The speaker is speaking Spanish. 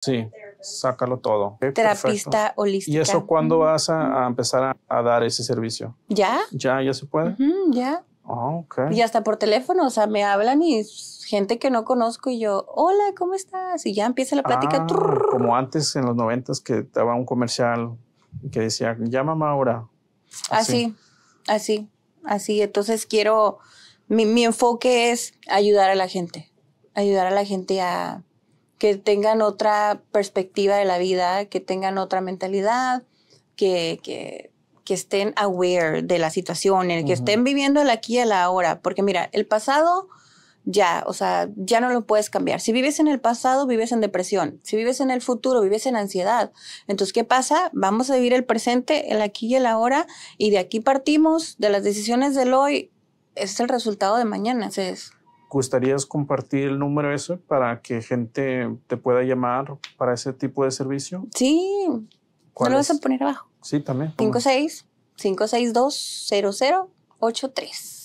Sí, sácalo todo. Terapista holística. ¿Y eso cuándo vas a, empezar a, dar ese servicio? ¿Ya? ¿Ya? ¿Ya se puede? ya. Ah, okay. Y hasta por teléfono, o sea, me hablan y gente que no conozco y yo, hola, ¿cómo estás? Y ya empieza la plática. Ah, como antes en los noventas que estaba un comercial que decía, llama ahora. Así, así, así. así. Entonces quiero, mi enfoque es ayudar a la gente, ayudar a la gente a que tengan otra perspectiva de la vida, que tengan otra mentalidad, que, estén aware de la situación, en que estén viviendo el aquí y el ahora. Porque mira, el pasado ya, o sea, ya no lo puedes cambiar. Si vives en el pasado, vives en depresión. Si vives en el futuro, vives en ansiedad. Entonces, ¿qué pasa? Vamos a vivir el presente, el aquí y el ahora, y de aquí partimos, de las decisiones del hoy, es el resultado de mañana. es. ¿Gustarías compartir el número ese para que gente te pueda llamar para ese tipo de servicio? Sí. lo vas a poner abajo. Sí, también. 56 5620083.